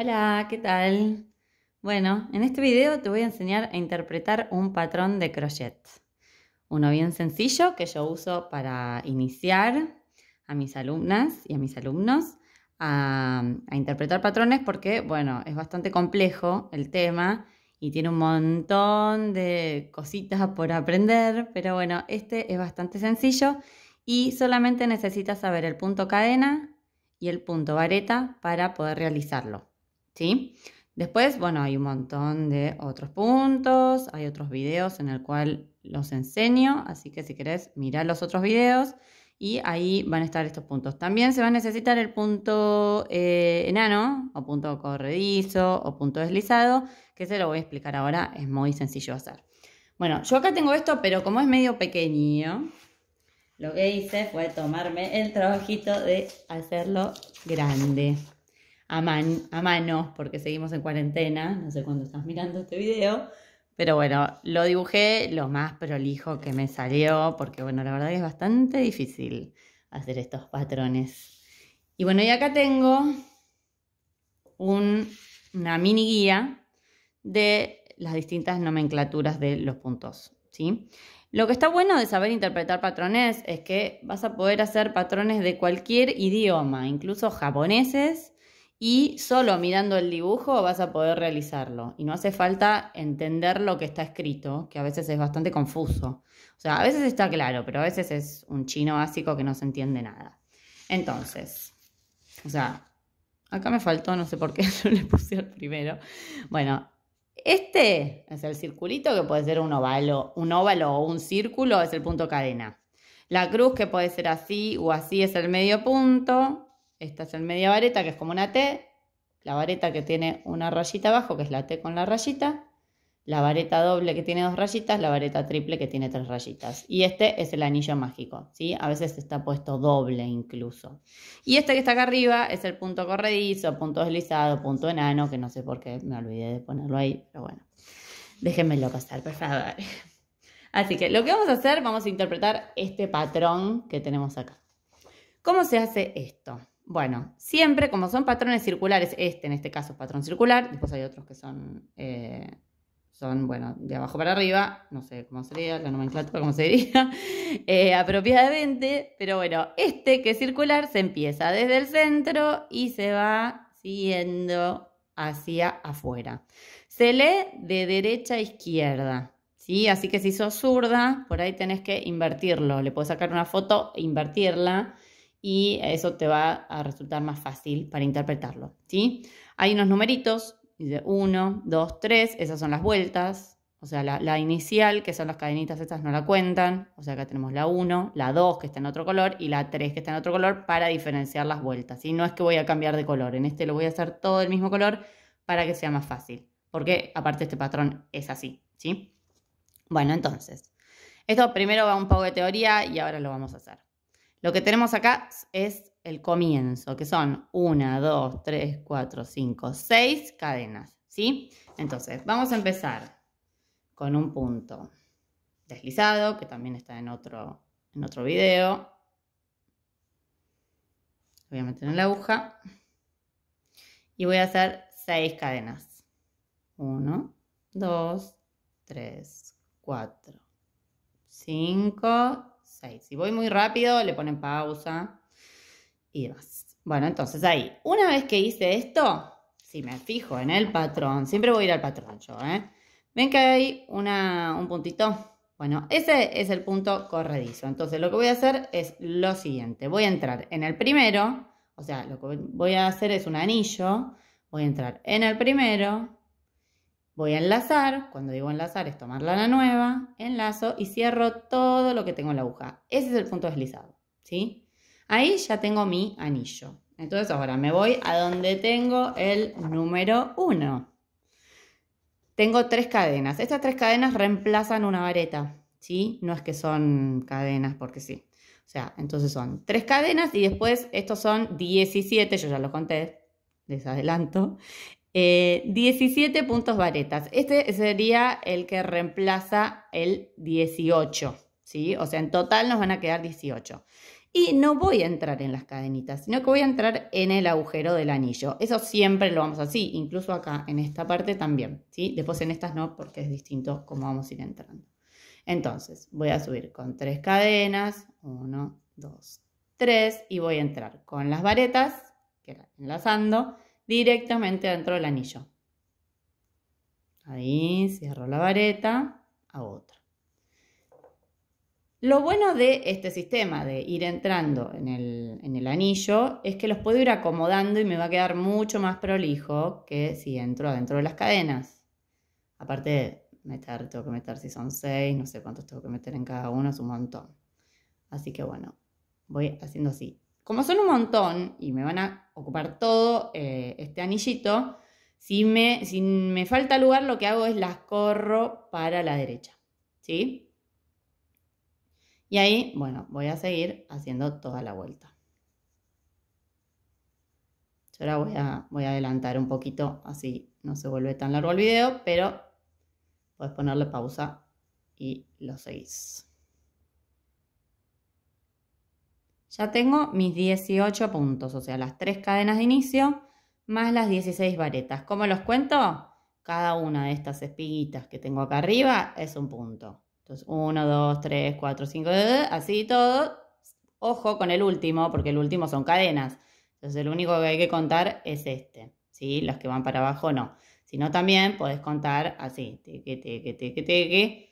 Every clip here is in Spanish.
Hola, ¿qué tal? Bueno, en este video te voy a enseñar a interpretar un patrón de crochet. Uno bien sencillo que yo uso para iniciar a mis alumnas y a mis alumnos a, interpretar patrones porque, bueno, es bastante complejo el tema y tiene un montón de cositas por aprender, pero bueno, este es bastante sencillo y solamente necesitas saber el punto cadena y el punto vareta para poder realizarlo. ¿sí? Después, bueno, hay un montón de otros puntos, hay otros videos en el cual los enseño, así que si querés mirar los otros videos y ahí van a estar estos puntos. También se va a necesitar el punto eh, enano o punto corredizo o punto deslizado, que se lo voy a explicar ahora, es muy sencillo hacer. Bueno, yo acá tengo esto, pero como es medio pequeño, lo que hice fue tomarme el trabajito de hacerlo grande a, mano, porque seguimos en cuarentena, no sé cuándo estás mirando este video, pero bueno, lo dibujé lo más prolijo que me salió, porque bueno, la verdad es bastante difícil hacer estos patrones. Y bueno, y acá tengo una mini guía de las distintas nomenclaturas de los puntos, ¿sí? Lo que está bueno de saber interpretar patrones es que vas a poder hacer patrones de cualquier idioma, incluso japoneses, y solo mirando el dibujo vas a poder realizarlo. Y no hace falta entender lo que está escrito, que a veces es bastante confuso. O sea, a veces está claro, pero a veces es un chino básico que no se entiende nada. Entonces, o sea, acá me faltó, no sé por qué yo le puse el primero. Bueno, este es el circulito que puede ser un óvalo, un óvalo o un círculo es el punto cadena. La cruz que puede ser así o así es el medio punto, esta es el media vareta, que es como una T. La vareta que tiene una rayita abajo, que es la T con la rayita. La vareta doble que tiene dos rayitas, la vareta triple que tiene tres rayitas. Y este es el anillo mágico, ¿sí? A veces está puesto doble incluso. Y este que está acá arriba es el punto corredizo, punto deslizado, punto enano, que no sé por qué me olvidé de ponerlo ahí, pero bueno. Déjenmelo pasar, por favor. Así que lo que vamos a hacer, vamos a interpretar este patrón que tenemos acá. ¿Cómo se hace esto? Bueno, siempre como son patrones circulares, este en este caso es patrón circular, después hay otros que son, eh, son bueno, de abajo para arriba, no sé cómo sería, la nomenclatura, cómo se eh, apropiadamente, pero bueno, este que es circular se empieza desde el centro y se va siguiendo hacia afuera. Se lee de derecha a izquierda, ¿sí? Así que si sos zurda, por ahí tenés que invertirlo, le puedo sacar una foto e invertirla y eso te va a resultar más fácil para interpretarlo. ¿sí? Hay unos numeritos, dice 1, 2, 3, esas son las vueltas, o sea, la, inicial, que son las cadenitas estas, no la cuentan. O sea, acá tenemos la 1, la 2 que está en otro color y la 3 que está en otro color para diferenciar las vueltas. Y no es que voy a cambiar de color, en este lo voy a hacer todo del mismo color para que sea más fácil. Porque aparte este patrón es así, ¿sí? Bueno, entonces, esto primero va un poco de teoría y ahora lo vamos a hacer. Lo que tenemos acá es el comienzo, que son 1, 2, 3, 4, 5, 6 cadenas, ¿sí? Entonces, vamos a empezar con un punto deslizado, que también está en otro, en otro video. Voy a meter en la aguja y voy a hacer 6 cadenas. 1, 2, 3, 4, 5 si voy muy rápido, le ponen pausa y vas Bueno, entonces ahí, una vez que hice esto, si me fijo en el patrón, siempre voy a ir al patrón yo, ¿eh? ¿Ven que hay un puntito? Bueno, ese es el punto corredizo. Entonces lo que voy a hacer es lo siguiente. Voy a entrar en el primero, o sea, lo que voy a hacer es un anillo. Voy a entrar en el primero, Voy a enlazar, cuando digo enlazar es tomar la nueva, enlazo y cierro todo lo que tengo en la aguja. Ese es el punto deslizado, ¿sí? Ahí ya tengo mi anillo. Entonces ahora me voy a donde tengo el número 1. Tengo tres cadenas. Estas tres cadenas reemplazan una vareta, ¿sí? No es que son cadenas porque sí. O sea, entonces son tres cadenas y después estos son 17, yo ya lo conté, les adelanto. 17 eh, puntos varetas. Este sería el que reemplaza el 18, ¿sí? O sea, en total nos van a quedar 18. Y no voy a entrar en las cadenitas, sino que voy a entrar en el agujero del anillo. Eso siempre lo vamos así, incluso acá, en esta parte también, ¿sí? Después en estas no, porque es distinto cómo vamos a ir entrando. Entonces, voy a subir con tres cadenas, 1 2 3 y voy a entrar con las varetas, que enlazando, directamente dentro del anillo. Ahí cierro la vareta, a otra. Lo bueno de este sistema de ir entrando en el, en el, anillo es que los puedo ir acomodando y me va a quedar mucho más prolijo que si entro adentro de las cadenas. Aparte de meter, tengo que meter si son seis, no sé cuántos tengo que meter en cada uno, es un montón. Así que bueno, voy haciendo así como son un montón y me van a ocupar todo eh, este anillito, si me, si me falta lugar lo que hago es las corro para la derecha, ¿sí? Y ahí, bueno, voy a seguir haciendo toda la vuelta. Yo ahora voy a, voy a adelantar un poquito, así no se vuelve tan largo el video, pero puedes ponerle pausa y lo seguís. Ya tengo mis 18 puntos, o sea, las 3 cadenas de inicio más las 16 varetas. ¿Cómo los cuento? Cada una de estas espiguitas que tengo acá arriba es un punto. Entonces, 1, 2, 3, 4, 5, así todo. Ojo con el último, porque el último son cadenas. Entonces, el único que hay que contar es este, ¿sí? Las que van para abajo no. Si no, también podés contar así, el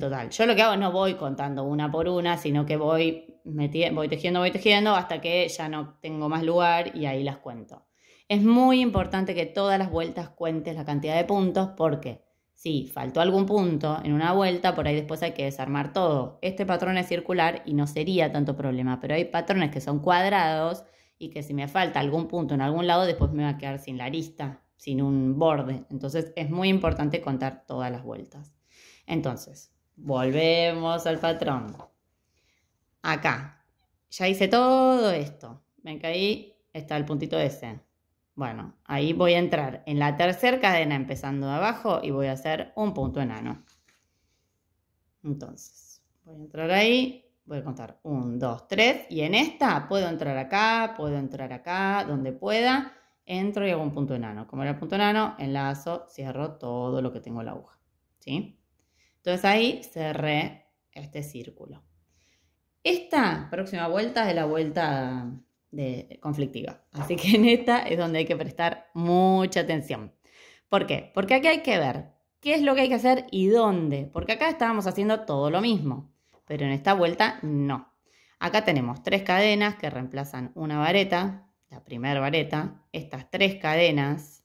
total. Yo lo que hago no voy contando una por una, sino que voy voy tejiendo, voy tejiendo hasta que ya no tengo más lugar y ahí las cuento. Es muy importante que todas las vueltas cuentes la cantidad de puntos porque si faltó algún punto en una vuelta, por ahí después hay que desarmar todo. Este patrón es circular y no sería tanto problema, pero hay patrones que son cuadrados y que si me falta algún punto en algún lado, después me va a quedar sin la arista, sin un borde. Entonces es muy importante contar todas las vueltas. Entonces, volvemos al patrón acá. Ya hice todo esto. Ven que ahí está el puntito ese. Bueno, ahí voy a entrar en la tercera cadena empezando de abajo y voy a hacer un punto enano. Entonces, voy a entrar ahí, voy a contar 1, 2, 3 y en esta puedo entrar acá, puedo entrar acá, donde pueda, entro y hago un punto enano. Como era el punto enano, enlazo, cierro todo lo que tengo en la aguja. ¿Sí? Entonces ahí cerré este círculo. Esta próxima vuelta es la vuelta de conflictiva. Así que en esta es donde hay que prestar mucha atención. ¿Por qué? Porque aquí hay que ver qué es lo que hay que hacer y dónde. Porque acá estábamos haciendo todo lo mismo, pero en esta vuelta no. Acá tenemos tres cadenas que reemplazan una vareta, la primera vareta, estas tres cadenas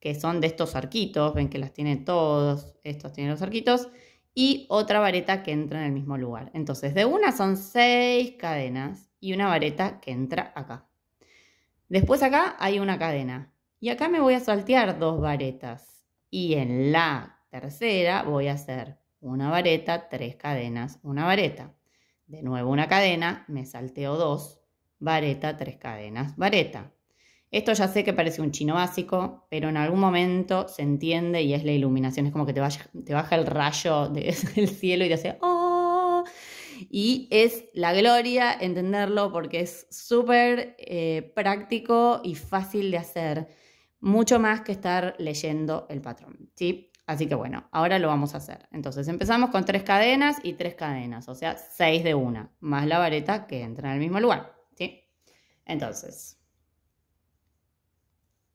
que son de estos arquitos, ven que las tienen todos, estos tienen los arquitos, y otra vareta que entra en el mismo lugar. Entonces, de una son seis cadenas y una vareta que entra acá. Después acá hay una cadena. Y acá me voy a saltear dos varetas. Y en la tercera voy a hacer una vareta, tres cadenas, una vareta. De nuevo una cadena, me salteo dos, vareta, tres cadenas, vareta. Esto ya sé que parece un chino básico, pero en algún momento se entiende y es la iluminación. Es como que te, baja el rayo del cielo y te hace ¡Oh! Y es la gloria entenderlo porque es súper eh, práctico y fácil de hacer. Mucho más que estar leyendo el patrón. ¿sí? Así que bueno, ahora lo vamos a hacer. Entonces empezamos con tres cadenas y tres cadenas, o sea, seis de una, más la vareta que entra en el mismo lugar. ¿sí? Entonces,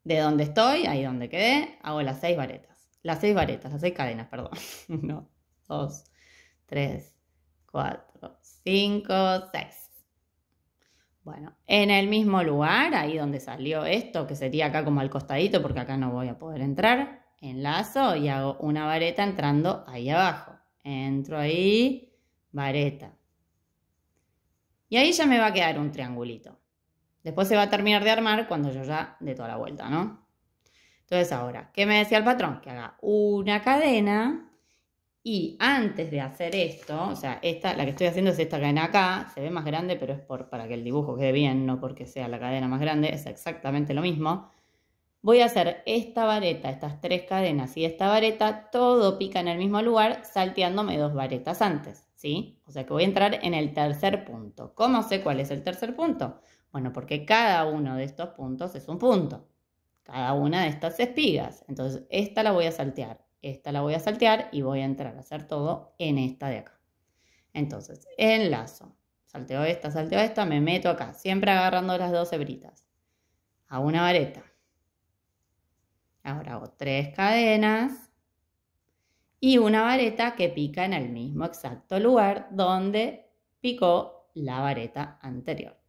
de donde estoy, ahí donde quedé, hago las seis varetas. Las seis varetas, las seis cadenas, perdón. Uno, dos, tres, cuatro, cinco, seis. Bueno, en el mismo lugar, ahí donde salió esto, que sería acá como al costadito, porque acá no voy a poder entrar, enlazo y hago una vareta entrando ahí abajo. Entro ahí, vareta. Y ahí ya me va a quedar un triangulito. Después se va a terminar de armar cuando yo ya de toda la vuelta, ¿no? Entonces ahora, ¿qué me decía el patrón? Que haga una cadena y antes de hacer esto, o sea, la que estoy haciendo es esta cadena acá, se ve más grande, pero es para que el dibujo quede bien, no porque sea la cadena más grande, es exactamente lo mismo. Voy a hacer esta vareta, estas tres cadenas y esta vareta, todo pica en el mismo lugar, salteándome dos varetas antes, ¿sí? O sea que voy a entrar en el tercer punto. ¿Cómo sé cuál es el tercer punto? Bueno, porque cada uno de estos puntos es un punto. Cada una de estas espigas. Entonces, esta la voy a saltear, esta la voy a saltear y voy a entrar a hacer todo en esta de acá. Entonces, enlazo. Salteo esta, salteo esta, me meto acá, siempre agarrando las dos hebritas. A una vareta. Ahora hago tres cadenas y una vareta que pica en el mismo exacto lugar donde picó la vareta anterior.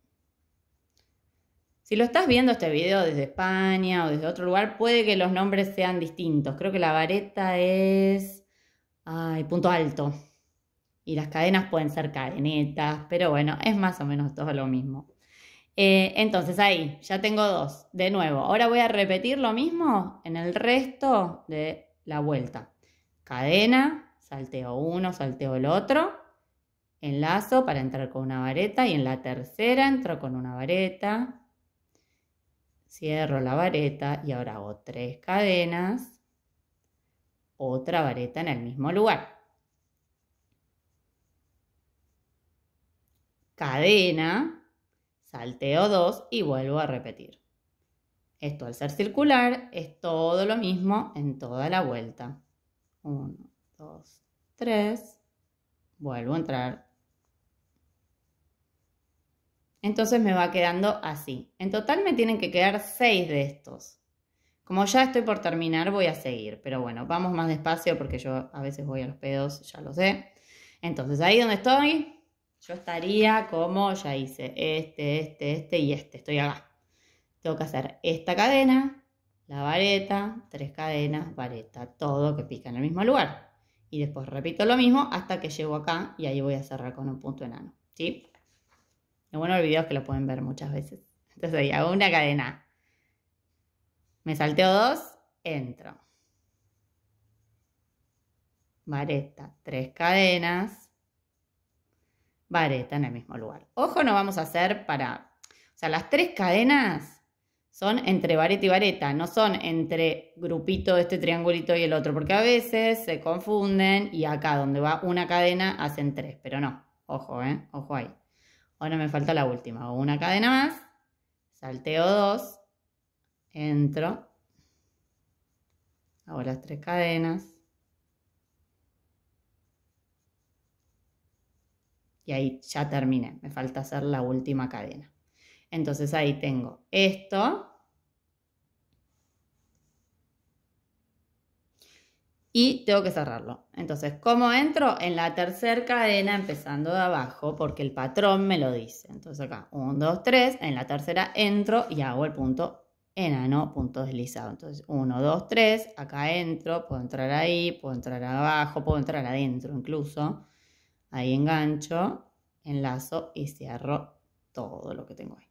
Si lo estás viendo este video desde España o desde otro lugar, puede que los nombres sean distintos. Creo que la vareta es ay, punto alto. Y las cadenas pueden ser cadenetas, pero bueno, es más o menos todo lo mismo. Eh, entonces ahí, ya tengo dos. De nuevo, ahora voy a repetir lo mismo en el resto de la vuelta. Cadena, salteo uno, salteo el otro. Enlazo para entrar con una vareta y en la tercera entro con una vareta Cierro la vareta y ahora hago tres cadenas, otra vareta en el mismo lugar. Cadena, salteo dos y vuelvo a repetir. Esto al ser circular es todo lo mismo en toda la vuelta. 1, 2, 3. Vuelvo a entrar entonces me va quedando así. En total me tienen que quedar seis de estos. Como ya estoy por terminar, voy a seguir. Pero bueno, vamos más despacio porque yo a veces voy a los pedos, ya lo sé. Entonces ahí donde estoy, yo estaría como ya hice este, este, este y este. Estoy acá. Tengo que hacer esta cadena, la vareta, tres cadenas, vareta, todo que pica en el mismo lugar. Y después repito lo mismo hasta que llego acá y ahí voy a cerrar con un punto enano. ¿Sí? Lo bueno del video que lo pueden ver muchas veces. Entonces ahí hago una cadena. Me salteo dos, entro. Vareta, tres cadenas. Vareta en el mismo lugar. Ojo, no vamos a hacer para... O sea, las tres cadenas son entre vareta y vareta, no son entre grupito de este triangulito y el otro, porque a veces se confunden y acá donde va una cadena hacen tres, pero no, ojo, ¿eh? ojo ahí. Ahora me falta la última. Hago una cadena más, salteo dos, entro, hago las tres cadenas. Y ahí ya terminé. Me falta hacer la última cadena. Entonces ahí tengo esto y tengo que cerrarlo. Entonces, ¿cómo entro? En la tercera cadena, empezando de abajo, porque el patrón me lo dice. Entonces acá, 1, 2, 3, en la tercera entro y hago el punto enano, punto deslizado. Entonces, 1, 2, 3, acá entro, puedo entrar ahí, puedo entrar abajo, puedo entrar adentro incluso. Ahí engancho, enlazo y cierro todo lo que tengo ahí.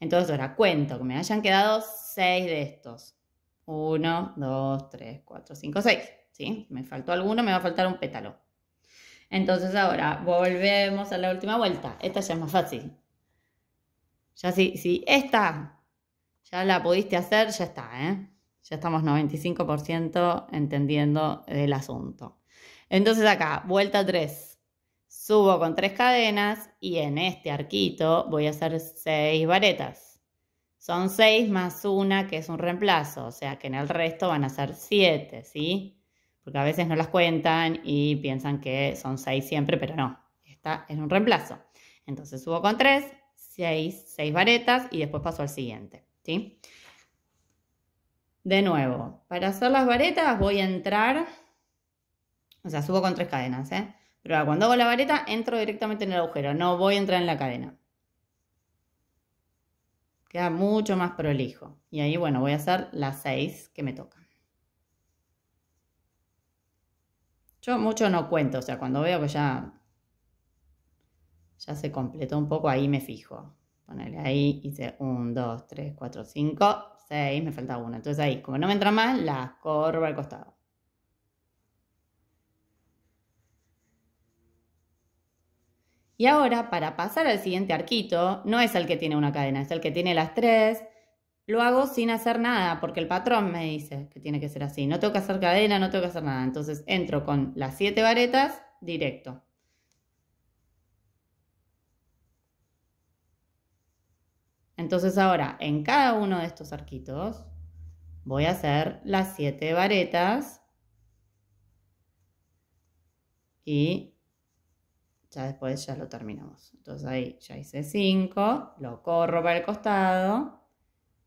Entonces, ahora cuento que me hayan quedado 6 de estos. 1, 2, 3, 4, 5, 6. ¿Sí? Me faltó alguno, me va a faltar un pétalo. Entonces ahora volvemos a la última vuelta. Esta ya es más fácil. Ya sí, sí, esta ya la pudiste hacer, ya está, ¿eh? Ya estamos 95% entendiendo el asunto. Entonces acá, vuelta 3. Subo con 3 cadenas y en este arquito voy a hacer 6 varetas. Son 6 más 1, que es un reemplazo, o sea que en el resto van a ser 7, ¿sí? Porque a veces no las cuentan y piensan que son 6 siempre, pero no, esta es un reemplazo. Entonces subo con 3, 6, 6 varetas y después paso al siguiente, ¿sí? De nuevo, para hacer las varetas voy a entrar, o sea, subo con tres cadenas, ¿eh? Pero cuando hago la vareta entro directamente en el agujero, no voy a entrar en la cadena. Queda mucho más prolijo. Y ahí, bueno, voy a hacer las 6 que me tocan. Yo mucho no cuento, o sea, cuando veo que ya, ya se completó un poco, ahí me fijo. Ponele ahí, hice 1, 2, 3, 4, 5, 6, me falta una. Entonces ahí, como no me entra más, la corro al costado. Y ahora, para pasar al siguiente arquito, no es el que tiene una cadena, es el que tiene las tres. Lo hago sin hacer nada, porque el patrón me dice que tiene que ser así. No tengo que hacer cadena, no tengo que hacer nada. Entonces entro con las siete varetas directo. Entonces ahora, en cada uno de estos arquitos, voy a hacer las siete varetas y ya después ya lo terminamos. Entonces ahí ya hice 5, lo corro para el costado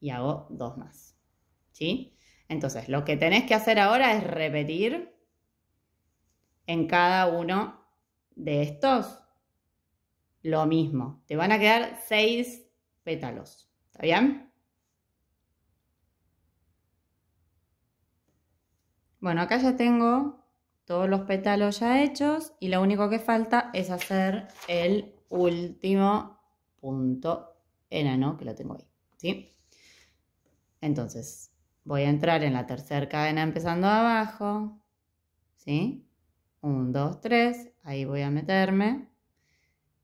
y hago dos más. ¿Sí? Entonces lo que tenés que hacer ahora es repetir en cada uno de estos lo mismo. Te van a quedar 6 pétalos. ¿Está bien? Bueno, acá ya tengo todos los pétalos ya hechos y lo único que falta es hacer el último punto enano que lo tengo ahí, Entonces, voy a entrar en la tercera cadena empezando abajo, ¿sí? 1, 2, 3, ahí voy a meterme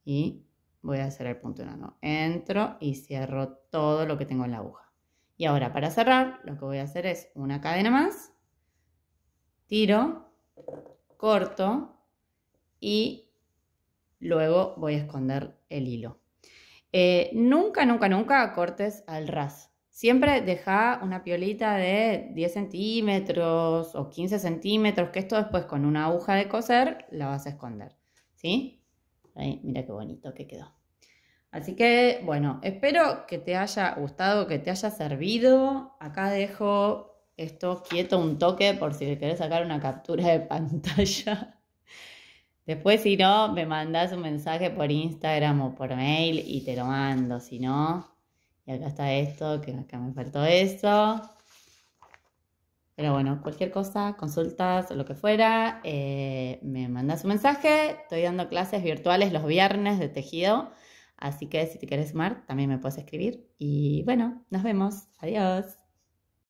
y voy a hacer el punto enano. Entro y cierro todo lo que tengo en la aguja. Y ahora para cerrar, lo que voy a hacer es una cadena más, tiro corto y luego voy a esconder el hilo. Eh, nunca, nunca, nunca cortes al ras. Siempre deja una piolita de 10 centímetros o 15 centímetros, que esto después con una aguja de coser la vas a esconder. ¿Sí? mira qué bonito que quedó. Así que, bueno, espero que te haya gustado, que te haya servido. Acá dejo esto quieto un toque por si le querés sacar una captura de pantalla. Después, si no, me mandás un mensaje por Instagram o por mail y te lo mando. Si no, y acá está esto, que acá me faltó esto. Pero bueno, cualquier cosa, consultas, o lo que fuera, eh, me mandas un mensaje. Estoy dando clases virtuales los viernes de tejido. Así que si te quieres sumar, también me puedes escribir. Y bueno, nos vemos. Adiós.